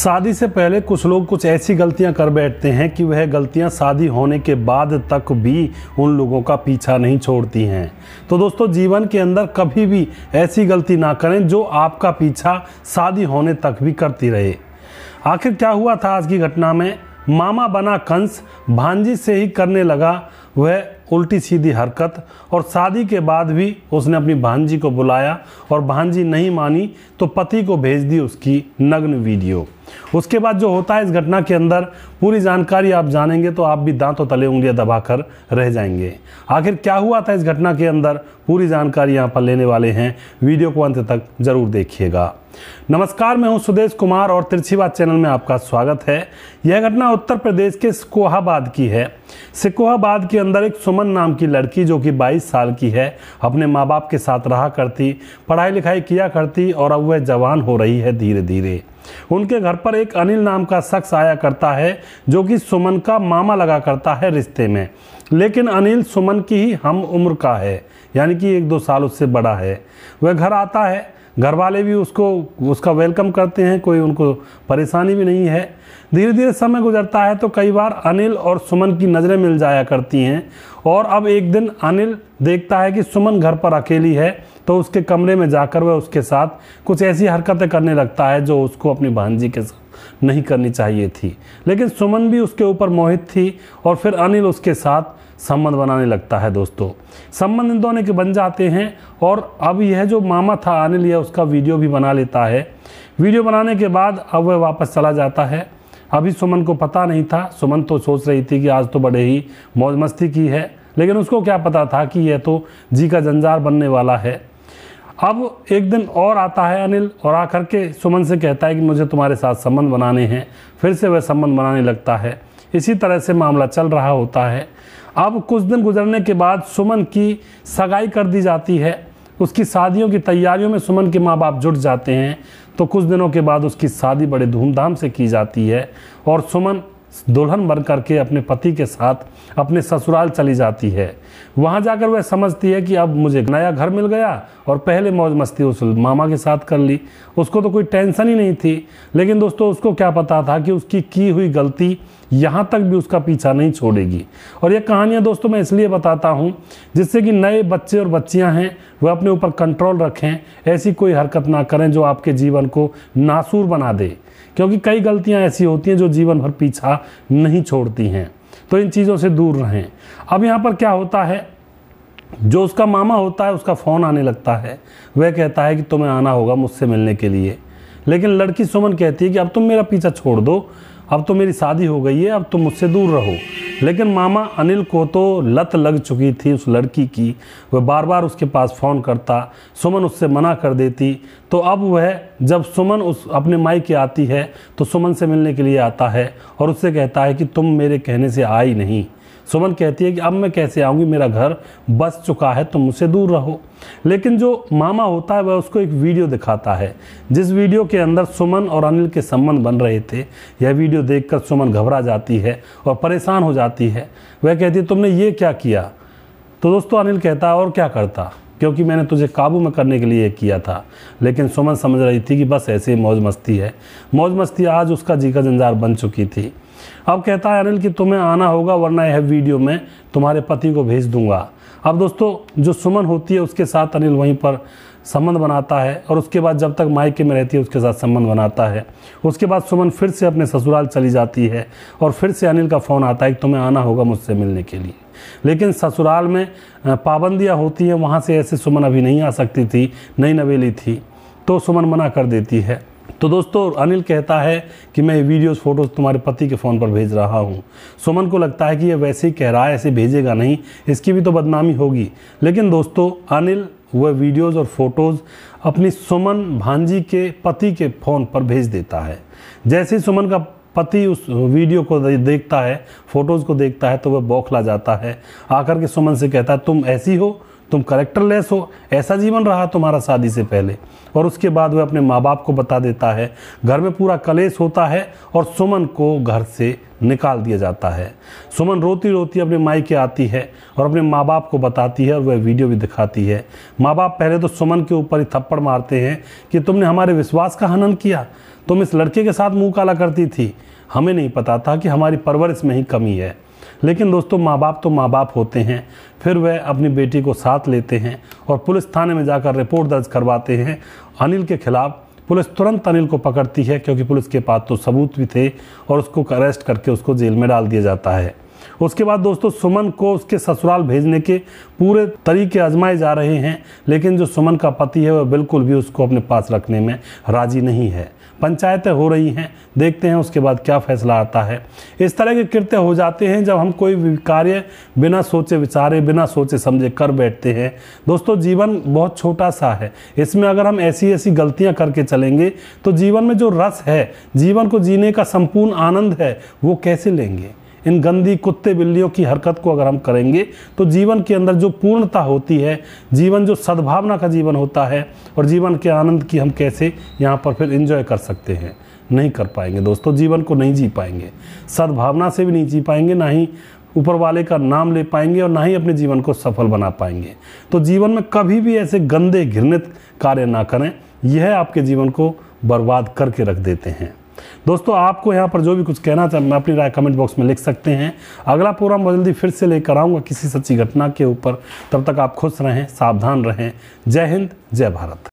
शादी से पहले कुछ लोग कुछ ऐसी गलतियां कर बैठते हैं कि वह गलतियां शादी होने के बाद तक भी उन लोगों का पीछा नहीं छोड़ती हैं तो दोस्तों जीवन के अंदर कभी भी ऐसी गलती ना करें जो आपका पीछा शादी होने तक भी करती रहे आखिर क्या हुआ था आज की घटना में मामा बना कंस भांजी से ही करने लगा वह उल्टी सीधी हरकत और शादी के बाद भी उसने अपनी भांजी को बुलाया और भांजी नहीं मानी तो पति को भेज दी उसकी नग्न वीडियो उसके बाद जो होता है इस घटना के अंदर पूरी जानकारी आप जानेंगे तो आप भी दांतों तले उंगलियां दबाकर रह जाएंगे आखिर क्या हुआ था इस घटना के अंदर पूरी जानकारी यहाँ पर लेने वाले हैं वीडियो को अंत तक जरूर देखिएगा नमस्कार मैं हूं सुदेश कुमार और तिरछीबाद चैनल में आपका स्वागत है यह घटना उत्तर प्रदेश के सिकोहाबाद की है सिकोहाबाद के अंदर एक सुमन नाम की लड़की जो कि 22 साल की है अपने माँ बाप के साथ रहा करती पढ़ाई लिखाई किया करती और अब वह जवान हो रही है धीरे धीरे उनके घर पर एक अनिल नाम का शख्स आया करता है जो कि सुमन का मामा लगा करता है रिश्ते में लेकिन अनिल सुमन की ही हम उम्र का है यानी कि एक दो साल उससे बड़ा है वह घर आता है घर वाले भी उसको उसका वेलकम करते हैं कोई उनको परेशानी भी नहीं है धीरे धीरे समय गुजरता है तो कई बार अनिल और सुमन की नज़रें मिल जाया करती हैं और अब एक दिन अनिल देखता है कि सुमन घर पर अकेली है तो उसके कमरे में जाकर वह उसके साथ कुछ ऐसी हरकतें करने लगता है जो उसको अपनी भांजी के साथ नहीं करनी चाहिए थी लेकिन सुमन भी उसके ऊपर मोहित थी और फिर अनिल उसके साथ संबंध बनाने लगता है दोस्तों संबंध इन दोनों के बन जाते हैं और अब यह जो मामा था आने लिया उसका वीडियो भी बना लेता है वीडियो बनाने के बाद अब वह वापस चला जाता है अभी सुमन को पता नहीं था सुमन तो सोच रही थी कि आज तो बड़े ही मौज मस्ती की है लेकिन उसको क्या पता था कि यह तो जी का जंजार बनने वाला है अब एक दिन और आता है अनिल और आकर के सुमन से कहता है कि मुझे तुम्हारे साथ संबंध बनाने हैं फिर से वह संबंध बनाने लगता है इसी तरह से मामला चल रहा होता है अब कुछ दिन गुजरने के बाद सुमन की सगाई कर दी जाती है उसकी शादियों की तैयारियों में सुमन के माँ बाप जुट जाते हैं तो कुछ दिनों के बाद उसकी शादी बड़े धूमधाम से की जाती है और सुमन दुल्हन बन करके अपने पति के साथ अपने ससुराल चली जाती है वहाँ जाकर वह समझती है कि अब मुझे नया घर मिल गया और पहले मौज मस्ती उस मामा के साथ कर ली उसको तो कोई टेंशन ही नहीं थी लेकिन दोस्तों उसको क्या पता था कि उसकी की हुई गलती यहाँ तक भी उसका पीछा नहीं छोड़ेगी और ये कहानियाँ दोस्तों मैं इसलिए बताता हूँ जिससे कि नए बच्चे और बच्चियाँ हैं वह अपने ऊपर कंट्रोल रखें ऐसी कोई हरकत ना करें जो आपके जीवन को नासूर बना दे क्योंकि कई गलतियां ऐसी होती हैं जो जीवन भर पीछा नहीं छोड़ती हैं तो इन चीज़ों से दूर रहें अब यहाँ पर क्या होता है जो उसका मामा होता है उसका फ़ोन आने लगता है वह कहता है कि तुम्हें आना होगा मुझसे मिलने के लिए लेकिन लड़की सुमन कहती है कि अब तुम मेरा पीछा छोड़ दो अब तो मेरी शादी हो गई है अब तुम तो मुझसे दूर रहो लेकिन मामा अनिल को तो लत लग चुकी थी उस लड़की की वह बार बार उसके पास फ़ोन करता सुमन उससे मना कर देती तो अब वह जब सुमन उस अपने माई के आती है तो सुमन से मिलने के लिए आता है और उससे कहता है कि तुम मेरे कहने से आई नहीं सुमन कहती है कि अब मैं कैसे आऊँगी मेरा घर बस चुका है तुम मुझसे दूर रहो लेकिन जो मामा होता है वह उसको एक वीडियो दिखाता है जिस वीडियो के अंदर सुमन और अनिल के संबंध बन रहे थे यह वीडियो देखकर सुमन घबरा जाती है और परेशान हो जाती है वह कहती है तुमने ये क्या किया तो दोस्तों अनिल कहता है और क्या करता क्योंकि मैंने तुझे काबू में करने के लिए किया था लेकिन सुमन समझ रही थी कि बस ऐसे ही मौज मस्ती है मौज मस्ती आज उसका का जंजार बन चुकी थी अब कहता है अनिल कि तुम्हें आना होगा वरना यह वीडियो में तुम्हारे पति को भेज दूंगा अब दोस्तों जो सुमन होती है उसके साथ अनिल वहीं पर संबंध बनाता है और उसके बाद जब तक मायके में रहती है उसके साथ संबंध बनाता है उसके बाद सुमन फिर से अपने ससुराल चली जाती है और फिर से अनिल का फ़ोन आता है कि तुम्हें आना होगा मुझसे मिलने के लिए लेकिन ससुराल में पाबंदियाँ होती हैं वहाँ से ऐसे सुमन अभी नहीं आ सकती थी नहीं नवेली थी तो सुमन मना कर देती है तो दोस्तों अनिल कहता है कि मैं ये वीडियोस फोटोज तुम्हारे पति के फ़ोन पर भेज रहा हूँ सुमन को लगता है कि ये वैसे ही कह रहा है ऐसे भेजेगा नहीं इसकी भी तो बदनामी होगी लेकिन दोस्तों अनिल वह वीडियोस और फोटोज़ अपनी सुमन भांजी के पति के फ़ोन पर भेज देता है जैसे ही सुमन का पति उस वीडियो को देखता है फ़ोटोज़ को देखता है तो वह बौखला जाता है आकर के सुमन से कहता है तुम ऐसी हो तुम करेक्टरलेस हो ऐसा जीवन रहा तुम्हारा शादी से पहले और उसके बाद वह अपने माँ बाप को बता देता है घर में पूरा कलेश होता है और सुमन को घर से निकाल दिया जाता है सुमन रोती रोती अपने माई के आती है और अपने माँ बाप को बताती है और वह वीडियो भी दिखाती है माँ बाप पहले तो सुमन के ऊपर ही थप्पड़ मारते हैं कि तुमने हमारे विश्वास का हनन किया तुम इस लड़के के साथ मुँह काला करती थी हमें नहीं पता था कि हमारी परवरिश में ही कमी है लेकिन दोस्तों माँ बाप तो माँ बाप होते हैं फिर वह अपनी बेटी को साथ लेते हैं और पुलिस थाने में जाकर रिपोर्ट दर्ज करवाते हैं अनिल के खिलाफ़ पुलिस तुरंत अनिल को पकड़ती है क्योंकि पुलिस के पास तो सबूत भी थे और उसको अरेस्ट करके उसको जेल में डाल दिया जाता है उसके बाद दोस्तों सुमन को उसके ससुराल भेजने के पूरे तरीके आजमाए जा रहे हैं लेकिन जो सुमन का पति है वह बिल्कुल भी उसको अपने पास रखने में राजी नहीं है पंचायतें हो रही हैं देखते हैं उसके बाद क्या फैसला आता है इस तरह के कृत्य हो जाते हैं जब हम कोई कार्य बिना सोचे विचारे बिना सोचे समझे कर बैठते हैं दोस्तों जीवन बहुत छोटा सा है इसमें अगर हम ऐसी ऐसी गलतियां करके चलेंगे तो जीवन में जो रस है जीवन को जीने का संपूर्ण आनंद है वो कैसे लेंगे इन गंदी कुत्ते बिल्लियों की हरकत को अगर हम करेंगे तो जीवन के अंदर जो पूर्णता होती है जीवन जो सद्भावना का जीवन होता है और जीवन के आनंद की हम कैसे यहाँ पर फिर इन्जॉय कर सकते हैं नहीं कर पाएंगे दोस्तों जीवन को नहीं जी पाएंगे सद्भावना से भी नहीं जी पाएंगे ना ही ऊपर वाले का नाम ले पाएंगे और ना ही अपने जीवन को सफल बना पाएंगे तो जीवन में कभी भी ऐसे गंदे घृणित कार्य ना करें यह आपके जीवन को बर्बाद करके रख देते हैं दोस्तों आपको यहाँ पर जो भी कुछ कहना चाहे मैं अपनी राय कमेंट बॉक्स में लिख सकते हैं अगला प्रोग्राम बहुत जल्दी फिर से लेकर आऊँगा किसी सच्ची घटना के ऊपर तब तक आप खुश रहें सावधान रहें जय हिंद जय भारत